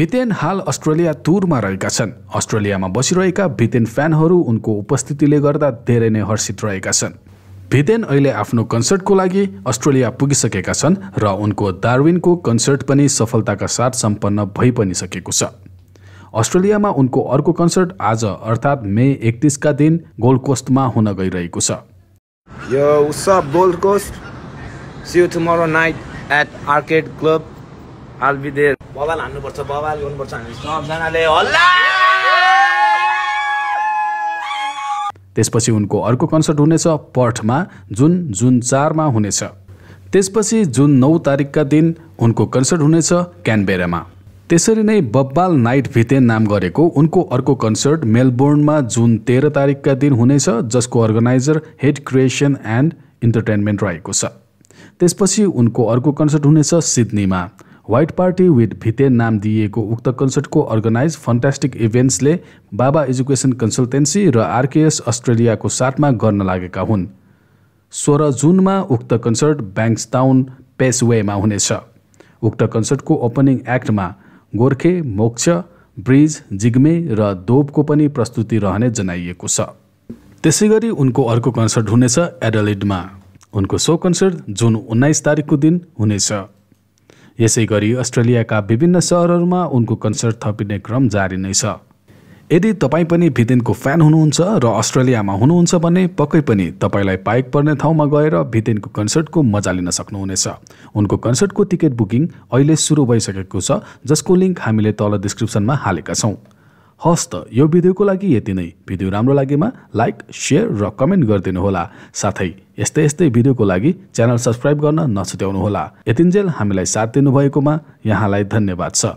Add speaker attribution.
Speaker 1: भितेन हाल अस्ट्रेलिया टुरमा रहेका छन् अस्ट्रेलियामा बसिरहेका भितेन फ्यानहरू उनको उपस्थितिले गर्दा धेरै नै हर्षित रहेका छन् भितेन अहिले आफ्नो कन्सर्टको लागि अस्ट्रेलिया पुगिसकेका छन् र उनको दार्विनको कन्सर्ट पनि सफलताका साथ सम्पन्न भइ पनि सकेको छ अस्ट्रेलियामा उनको अर्को कन्सर्ट आज अर्थात् मे एकतिसका दिन गोल्ड कोस्टमा हुन गइरहेको छ यो उत्सव Gold Coast night at Arcade Club बवाल हान्नुपर्छ बवाल गर्नुपर्छ हामी सबजनाले हल्ला त्यसपछि उनको अर्को कन्सर्ट हुनेछ पर्थमा जुन जुन चारमा हुनेछ त्यसपछि जुन नौ तारिकका दिन उनको कन्सर्ट हुनेछ क्यानबेरामा त्यसरी नै बब्बाल नाइट भितेन नाम गरेको उनको अर्को कन्सर्ट मेलबोर्नमा जुन तेह्र तारिकका दिन हुनेछ जसको organiser head creation and entertainment रहेको छ त्यसपछि उनको अर्को कन्सर्ट हुनेछ सिडनीमा व्हाइट पार्टी विथ भितेन नाम दिइएको उक्त कन्सर्टको अर्गनाइज फन्टास्टिक इभेन्ट्सले बाबा एजुकेसन कन्सल्टेन्सी र आरकेएस अस्ट्रेलियाको साथमा गर्न लागेका हुन् सोह्र जुनमा उक्त कन्सर्ट ब्याङ्क्सटाउन पेसवेमा हुनेछ उक्त कन्सर्टको ओपनिङ एक्टमा गोर्खे मोक्ष ब्रिज जिग्मे र दोबको पनि प्रस्तुति रहने जनाइएको छ त्यसै गरी उनको अर्को कन्सर्ट हुनेछ एडलिडमा उनको सो कन्सर्ट जुन उन्नाइस तारिकको दिन हुनेछ यसै गरी अस्ट्रेलियाका विभिन्न सहरहरूमा उनको कन्सर्ट थपिने क्रम जारी नै छ यदि तपाईँ पनि भितेनको फ्यान हुनुहुन्छ र अस्ट्रेलियामा हुनुहुन्छ भने पक्कै पनि तपाईँलाई पाइक पर्ने ठाउँमा गएर भितेनको कन्सर्टको मजा लिन सक्नुहुनेछ उनको कन्सर्टको टिकट बुकिङ अहिले सुरु भइसकेको छ जसको लिङ्क हामीले तल डिस्क्रिप्सनमा हालेका छौँ हस् त यो भिडियोको लागि यति नै भिडियो राम्रो लागेमा लाइक सेयर र कमेन्ट गरिदिनुहोला साथै यस्तै यस्तै भिडियोको लागि च्यानल सब्सक्राइब गर्न नछुट्याउनुहोला यतिन्जेल हामीलाई साथ दिनुभएकोमा यहाँलाई धन्यवाद छ